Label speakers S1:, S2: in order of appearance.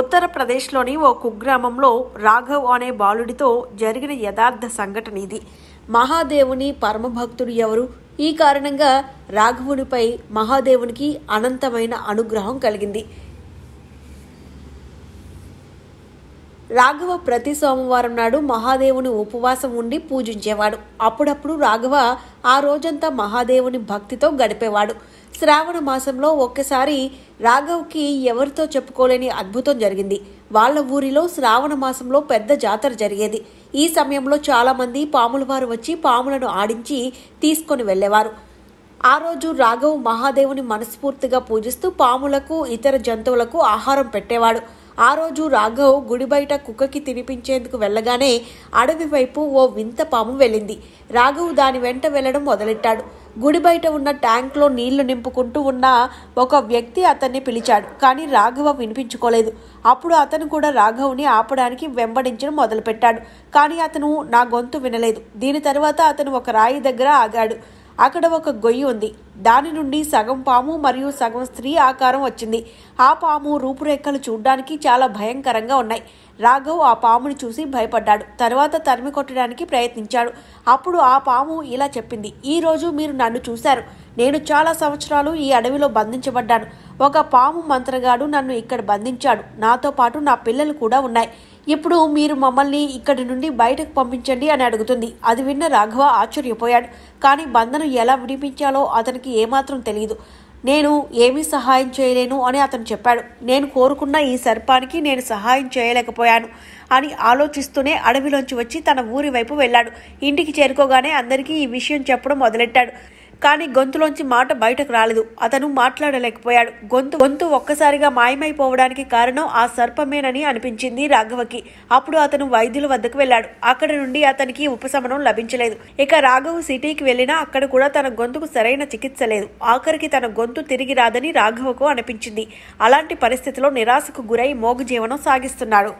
S1: ఉత్తరప్రదేశ్లోని ఓ కుగ్రామంలో రాఘవ్ అనే బాలుడితో జరిగిన యథార్థ సంఘటన ఇది మహాదేవుని పరమభక్తుడు ఎవరు ఈ కారణంగా రాఘవునిపై మహాదేవునికి అనంతమైన అనుగ్రహం కలిగింది రాఘవ ప్రతి సోమవారం నాడు మహాదేవుని ఉపవాసం ఉండి పూజించేవాడు అప్పుడప్పుడు రాఘవ ఆ రోజంతా మహాదేవుని భక్తితో గడిపేవాడు శ్రావణ మాసంలో ఒక్కసారి రాఘవ్కి ఎవరితో చెప్పుకోలేని అద్భుతం జరిగింది వాళ్ళ ఊరిలో శ్రావణ మాసంలో పెద్ద జాతర జరిగేది ఈ సమయంలో చాలామంది పాముల వారు వచ్చి పాములను ఆడించి తీసుకొని వెళ్ళేవారు ఆ రోజు రాఘవ్ మహాదేవుని మనస్ఫూర్తిగా పూజిస్తూ పాములకు ఇతర జంతువులకు ఆహారం పెట్టేవాడు ఆ రోజు రాఘవ్ గుడి బయట కుక్కకి తినిపించేందుకు వెళ్ళగానే అడవి వైపు ఓ వింత పాము వెళ్ళింది రాఘవ్ దాని వెంట వెళ్ళడం మొదలెట్టాడు గుడి బయట ఉన్న ట్యాంక్లో నీళ్లు నింపుకుంటూ ఉన్న ఒక వ్యక్తి అతన్ని పిలిచాడు కానీ రాఘవ వినిపించుకోలేదు అప్పుడు అతను కూడా రాఘవ్ని ఆపడానికి వెంబడించడం మొదలుపెట్టాడు కానీ అతను నా గొంతు వినలేదు దీని తర్వాత అతను ఒక రాయి దగ్గర ఆగాడు అక్కడ ఒక గొయ్యి ఉంది దాని నుండి సగం పాము మరియు సగం స్త్రీ ఆకారం వచ్చింది ఆ పాము రూపురేఖలు చూడ్డానికి చాలా భయంకరంగా ఉన్నాయి రాఘవ్ ఆ పాముని చూసి భయపడ్డాడు తర్వాత తరిమి కొట్టడానికి ప్రయత్నించాడు అప్పుడు ఆ పాము ఇలా చెప్పింది ఈరోజు మీరు నన్ను చూశారు నేను చాలా సంవత్సరాలు ఈ అడవిలో బంధించబడ్డాను ఒక పాము మంత్రగాడు నన్ను ఇక్కడ బంధించాడు నాతో పాటు నా పిల్లలు కూడా ఉన్నాయి ఇప్పుడు మీరు మమ్మల్ని ఇక్కడి నుండి బయటకు పంపించండి అని అడుగుతుంది అది విన్న రాఘవ ఆశ్చర్యపోయాడు కానీ బంధను ఎలా విడిపించాలో అతనికి ఏమాత్రం తెలియదు నేను ఏమీ సహాయం చేయలేను అని అతను చెప్పాడు నేను కోరుకున్న ఈ సర్పానికి నేను సహాయం చేయలేకపోయాను అని ఆలోచిస్తూనే అడవిలోంచి వచ్చి తన ఊరి వైపు వెళ్ళాడు ఇంటికి చేరుకోగానే అందరికీ ఈ విషయం చెప్పడం మొదలెట్టాడు కానీ గొంతులోంచి మాట బయటకు రాలేదు అతను మాట్లాడలేకపోయాడు గొంతు గొంతు ఒక్కసారిగా మాయమైపోవడానికి కారణం ఆ సర్పమేనని అనిపించింది రాఘవకి అప్పుడు అతను వైద్యుల వద్దకు వెళ్ళాడు అక్కడ నుండి అతనికి ఉపశమనం లభించలేదు ఇక రాఘవ్ సిటీకి వెళ్ళినా అక్కడ కూడా తన గొంతుకు సరైన చికిత్స లేదు ఆఖరికి తన గొంతు తిరిగి రాదని రాఘవకు అనిపించింది అలాంటి పరిస్థితిలో నిరాశకు గురై మోగు జీవనం సాగిస్తున్నాడు